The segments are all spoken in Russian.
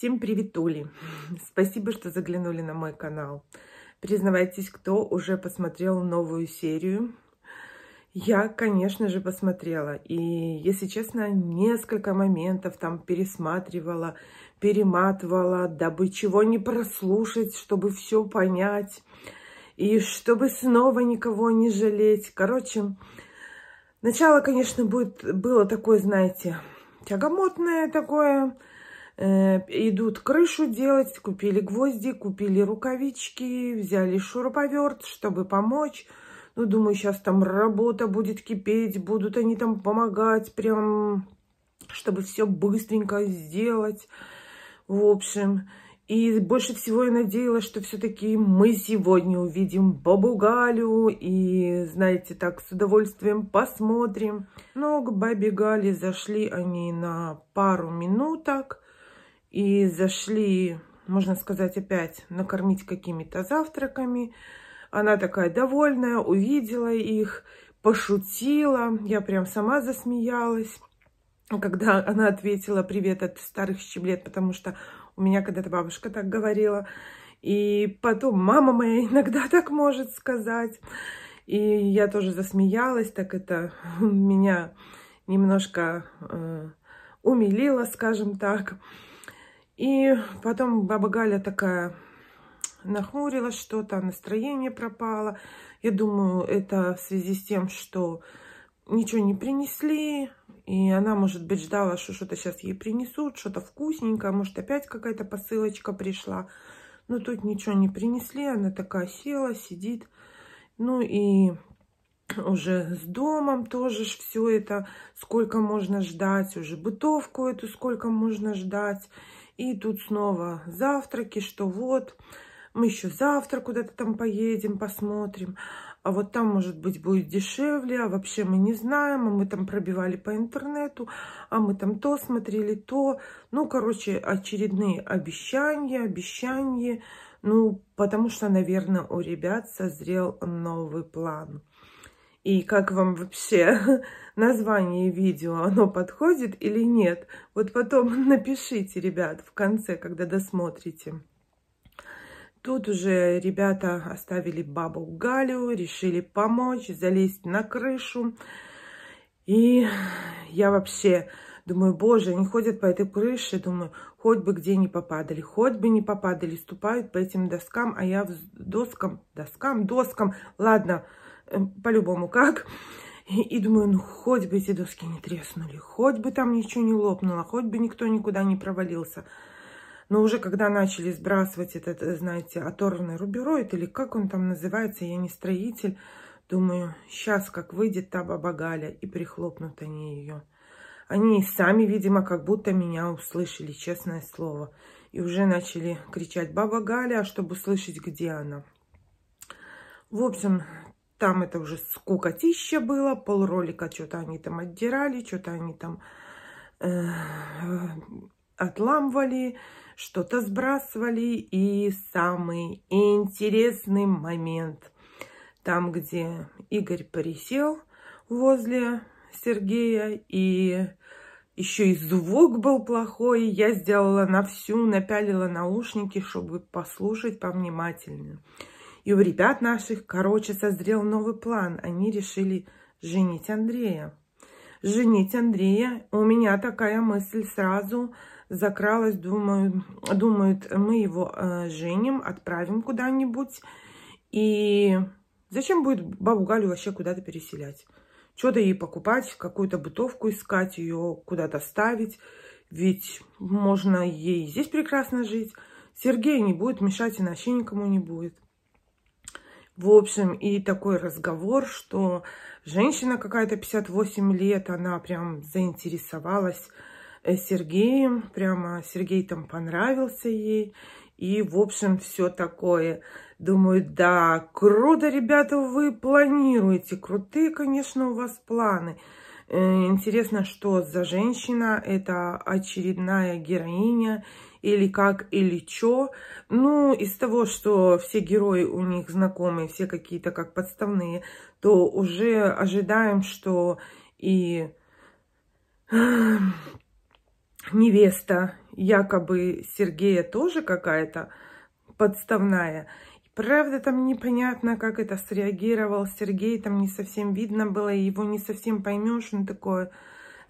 Всем привет, Оли! Спасибо, что заглянули на мой канал. Признавайтесь, кто уже посмотрел новую серию. Я, конечно же, посмотрела. И, если честно, несколько моментов там пересматривала, перематывала, дабы чего не прослушать, чтобы все понять. И чтобы снова никого не жалеть. Короче, начало, конечно, будет, было такое, знаете, тягомотное такое, Э, идут крышу делать, купили гвозди, купили рукавички, взяли шуруповерт, чтобы помочь. Ну, думаю, сейчас там работа будет кипеть, будут они там помогать прям, чтобы все быстренько сделать. В общем, и больше всего я надеялась, что все-таки мы сегодня увидим бабу Галю и, знаете, так с удовольствием посмотрим. Но к бабе Гале зашли они на пару минуток и зашли, можно сказать, опять накормить какими-то завтраками. Она такая довольная, увидела их, пошутила. Я прям сама засмеялась, когда она ответила «Привет от старых щеблет», потому что у меня когда-то бабушка так говорила. И потом мама моя иногда так может сказать. И я тоже засмеялась, так это меня немножко э, умилило, скажем так. И потом баба Галя такая нахмурилась что-то, настроение пропало. Я думаю, это в связи с тем, что ничего не принесли, и она, может быть, ждала, что что-то сейчас ей принесут, что-то вкусненькое, может, опять какая-то посылочка пришла. Но тут ничего не принесли, она такая села, сидит. Ну и уже с домом тоже все это, сколько можно ждать, уже бытовку эту сколько можно ждать. И тут снова завтраки, что вот, мы еще завтра куда-то там поедем, посмотрим. А вот там, может быть, будет дешевле, а вообще мы не знаем, а мы там пробивали по интернету, а мы там то смотрели, то. Ну, короче, очередные обещания, обещания. Ну, потому что, наверное, у ребят созрел новый план и как вам вообще название видео, оно подходит или нет. Вот потом напишите, ребят, в конце, когда досмотрите. Тут уже ребята оставили бабу Галю, решили помочь, залезть на крышу. И я вообще думаю, боже, они ходят по этой крыше, думаю, хоть бы где не попадали, хоть бы не попадали, ступают по этим доскам, а я в доскам, доскам, доскам, ладно, Эм, по-любому как. И, и думаю, ну хоть бы эти доски не треснули, хоть бы там ничего не лопнуло, хоть бы никто никуда не провалился. Но уже когда начали сбрасывать этот, э, знаете, оторванный рубероид, или как он там называется, я не строитель, думаю, сейчас как выйдет та баба Галя, и прихлопнут они ее. Они сами, видимо, как будто меня услышали, честное слово. И уже начали кричать «Баба Галя», а чтобы услышать, где она. В общем, там это уже скукотища было, пол ролика что-то они там отдирали, что-то они там э, отламывали, что-то сбрасывали. И самый интересный момент, там, где Игорь присел возле Сергея, и еще и звук был плохой, я сделала на всю, напялила наушники, чтобы послушать повнимательнее. И у ребят наших, короче, созрел новый план. Они решили женить Андрея. Женить Андрея. У меня такая мысль сразу закралась. Думаю, думают, мы его э, женим, отправим куда-нибудь. И зачем будет бабу Галю вообще куда-то переселять? Что-то ей покупать, какую-то бытовку искать, ее куда-то ставить. Ведь можно ей здесь прекрасно жить. Сергей не будет мешать, и вообще никому не будет. В общем, и такой разговор, что женщина какая-то 58 лет, она прям заинтересовалась э, Сергеем, прямо Сергей там понравился ей. И, в общем, все такое. Думаю, да, круто, ребята, вы планируете. Крутые, конечно, у вас планы. Э, интересно, что за женщина. Это очередная героиня или как, или чё. Ну, из того, что все герои у них знакомые, все какие-то как подставные, то уже ожидаем, что и эм, невеста якобы Сергея тоже какая-то подставная. Правда, там непонятно, как это среагировал Сергей, там не совсем видно было, его не совсем поймешь, он ну, такое,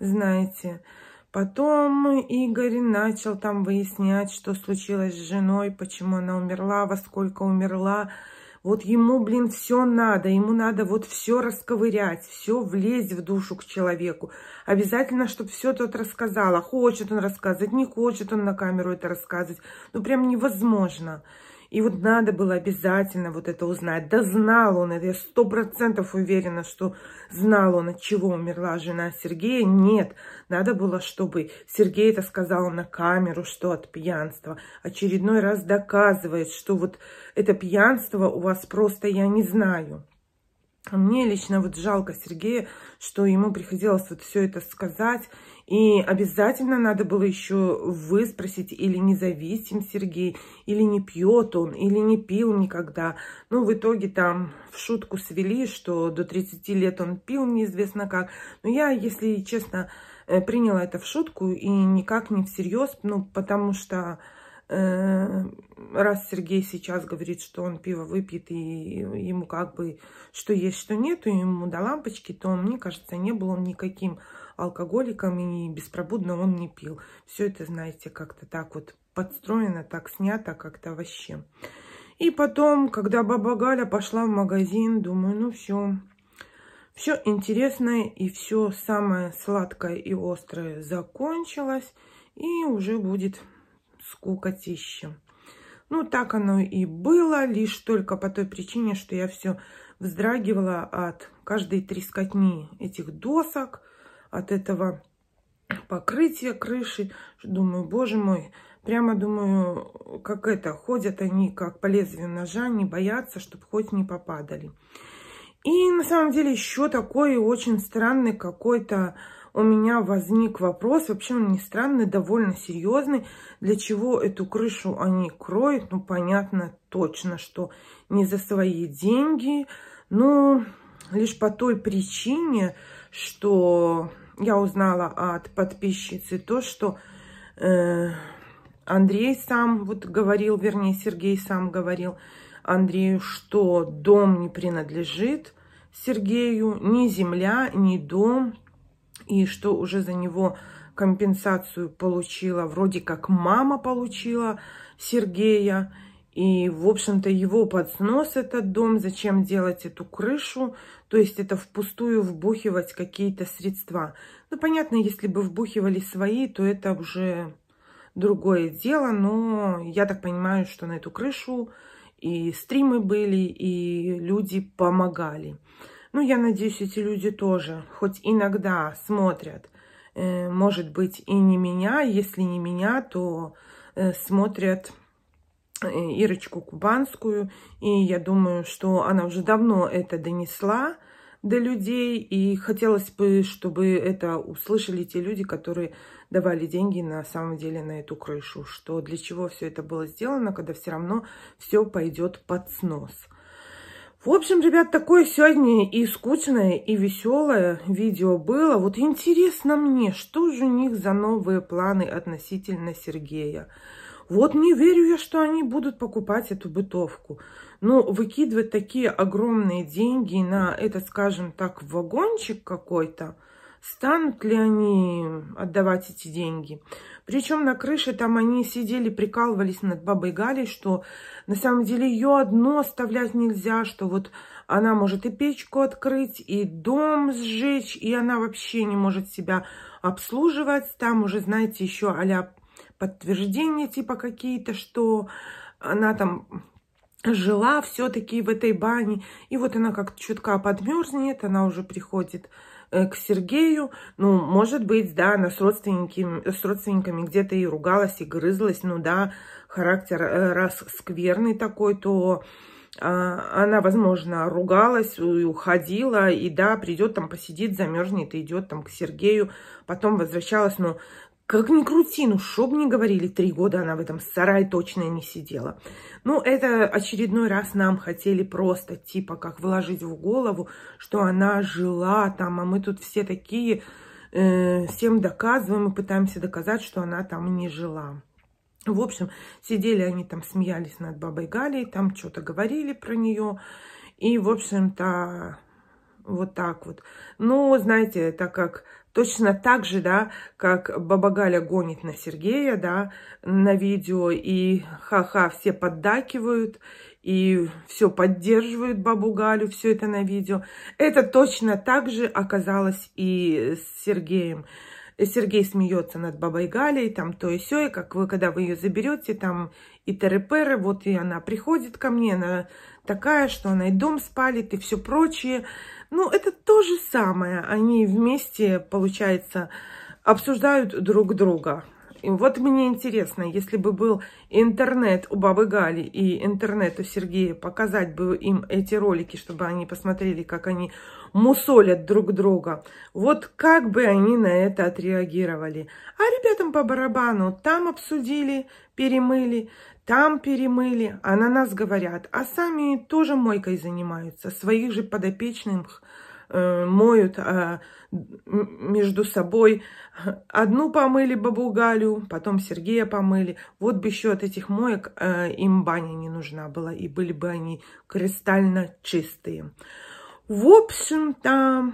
знаете. Потом Игорь начал там выяснять, что случилось с женой, почему она умерла, во сколько умерла. Вот ему, блин, все надо, ему надо вот все расковырять, все влезть в душу к человеку. Обязательно, чтобы все тот рассказала. Хочет он рассказывать, не хочет он на камеру это рассказывать. Ну, прям невозможно. И вот надо было обязательно вот это узнать. Да знал он это, я сто процентов уверена, что знал он, от чего умерла жена Сергея. Нет, надо было, чтобы Сергей это сказал на камеру, что от пьянства. Очередной раз доказывает, что вот это пьянство у вас просто я не знаю. А мне лично вот жалко Сергея, что ему приходилось вот все это сказать. И обязательно надо было еще выспросить, или независим Сергей, или не пьет он, или не пил никогда. Ну, в итоге там в шутку свели, что до 30 лет он пил неизвестно как. Но я, если честно, э, приняла это в шутку и никак не всерьез, ну, потому что Э, раз Сергей сейчас говорит, что он пиво выпьет, и ему как бы что есть, что нет, и ему до лампочки, то, мне кажется, не был он никаким алкоголиком и беспробудно он не пил. Все это, знаете, как-то так вот подстроено, так снято как-то вообще. И потом, когда баба Галя пошла в магазин, думаю, ну все, все интересное и все самое сладкое и острое закончилось, и уже будет скукотища. Ну, так оно и было, лишь только по той причине, что я все вздрагивала от каждой трескотни этих досок, от этого покрытия крыши. Думаю, боже мой, прямо думаю, как это, ходят они как по лезвию ножа, не боятся, чтобы хоть не попадали. И на самом деле еще такой очень странный какой-то у меня возник вопрос, вообще он не странный, довольно серьезный, для чего эту крышу они кроют, ну, понятно точно, что не за свои деньги, но лишь по той причине, что я узнала от подписчицы то, что э, Андрей сам вот говорил, вернее, Сергей сам говорил Андрею, что дом не принадлежит Сергею, ни земля, ни дом – и что уже за него компенсацию получила. Вроде как мама получила Сергея. И, в общем-то, его подснос этот дом, зачем делать эту крышу, то есть это впустую вбухивать какие-то средства. Ну, понятно, если бы вбухивали свои, то это уже другое дело, но я так понимаю, что на эту крышу и стримы были, и люди помогали. Ну, я надеюсь, эти люди тоже хоть иногда смотрят, э, может быть, и не меня, если не меня, то э, смотрят э, Ирочку Кубанскую, и я думаю, что она уже давно это донесла до людей, и хотелось бы, чтобы это услышали те люди, которые давали деньги на самом деле на эту крышу, что для чего все это было сделано, когда все равно все пойдет под снос. В общем, ребят, такое сегодня и скучное, и веселое видео было. Вот интересно мне, что же у них за новые планы относительно Сергея. Вот не верю я, что они будут покупать эту бытовку. Но ну, выкидывать такие огромные деньги на этот, скажем так, вагончик какой-то, станут ли они отдавать эти деньги? Причем на крыше там они сидели, прикалывались над бабой Галей, что на самом деле ее одно оставлять нельзя, что вот она может и печку открыть, и дом сжечь, и она вообще не может себя обслуживать. Там уже, знаете, еще а подтверждения типа какие-то, что она там жила все-таки в этой бане. И вот она как то чутка подмерзнет, она уже приходит Э, к Сергею, ну, может быть, да, она с, родственниками, э, с родственниками где-то и ругалась, и грызлась, ну, да, характер э, раз скверный такой, то а, она, возможно, ругалась и уходила, и да, придет там, посидит, замерзнет, идет там к Сергею, потом возвращалась, но как ни крути, ну чтоб не говорили, три года она в этом сарае точно не сидела. Ну, это очередной раз нам хотели просто, типа, как вложить в голову, что она жила там, а мы тут все такие, э, всем доказываем и пытаемся доказать, что она там не жила. В общем, сидели они там, смеялись над бабой Галей, там что-то говорили про нее. И, в общем-то, вот так вот. ну знаете, так как точно так же, да, как Баба Галя гонит на Сергея, да, на видео, и ха-ха, все поддакивают, и все поддерживают Бабу Галю, все это на видео. Это точно так же оказалось и с Сергеем. Э, Сергей смеется над Бабой Галей, там то и все, и как вы, когда вы ее заберете, там и теры вот и она приходит ко мне, она такая, что она и дом спалит, и все прочее. Ну, это то же самое, они вместе, получается, обсуждают друг друга. И вот мне интересно, если бы был интернет у Бабы Гали и интернет у Сергея, показать бы им эти ролики, чтобы они посмотрели, как они мусолят друг друга. Вот как бы они на это отреагировали. А ребятам по барабану там обсудили, перемыли, там перемыли, а на нас говорят. А сами тоже мойкой занимаются, своих же подопечных Э, моют а, между собой. Одну помыли бабу Галю, потом Сергея помыли. Вот бы еще от этих моек э, им баня не нужна была, и были бы они кристально чистые. В общем-то,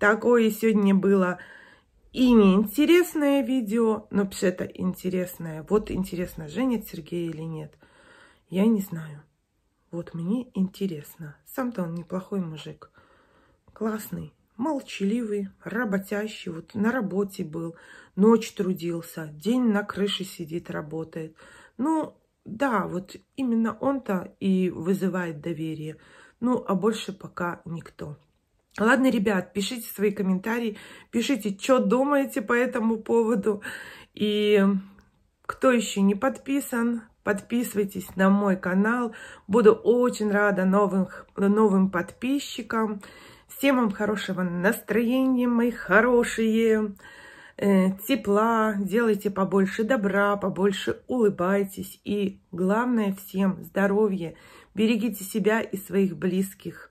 такое сегодня было и неинтересное видео, но вообще-то интересное. Вот интересно, женит Сергей или нет, я не знаю. Вот мне интересно. Сам-то он неплохой мужик классный, молчаливый, работящий, вот на работе был, ночь трудился, день на крыше сидит, работает. Ну, да, вот именно он-то и вызывает доверие. Ну, а больше пока никто. Ладно, ребят, пишите свои комментарии, пишите, что думаете по этому поводу. И кто еще не подписан, подписывайтесь на мой канал. Буду очень рада новых, новым подписчикам. Всем вам хорошего настроения, мои хорошие, э, тепла, делайте побольше добра, побольше улыбайтесь. И главное всем здоровья. Берегите себя и своих близких.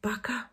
Пока!